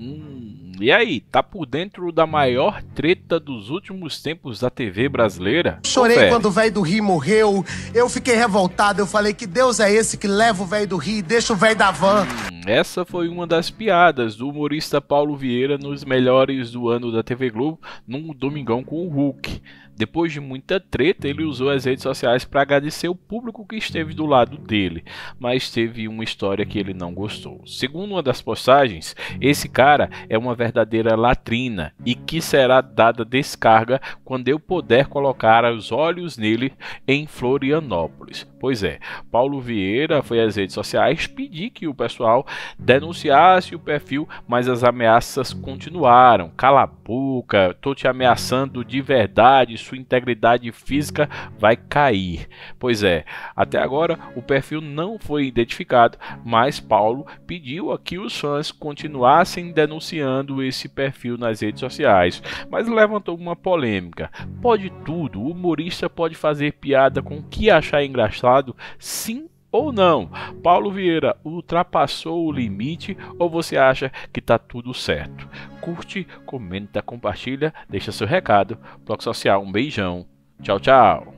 Hum, e aí, tá por dentro da maior treta dos últimos tempos da TV brasileira? Chorei Confere. quando o velho do Rio morreu, eu fiquei revoltado, eu falei que Deus é esse que leva o velho do Rio e deixa o velho da van. Hum. Essa foi uma das piadas do humorista Paulo Vieira nos melhores do ano da TV Globo, num domingão com o Hulk. Depois de muita treta, ele usou as redes sociais para agradecer o público que esteve do lado dele, mas teve uma história que ele não gostou. Segundo uma das postagens, esse cara é uma verdadeira latrina e que será dada descarga quando eu puder colocar os olhos nele em Florianópolis. Pois é, Paulo Vieira foi às redes sociais pedir que o pessoal denunciasse o perfil, mas as ameaças continuaram. Cala a boca, tô te ameaçando de verdade, sua integridade física vai cair. Pois é, até agora o perfil não foi identificado, mas Paulo pediu a que os fãs continuassem denunciando esse perfil nas redes sociais, mas levantou uma polêmica. Pode tudo, o humorista pode fazer piada com o que achar engraçado aprovado sim ou não? Paulo Vieira ultrapassou o limite ou você acha que está tudo certo? Curte, comenta, compartilha, deixa seu recado. Bloco Social, um beijão. Tchau, tchau.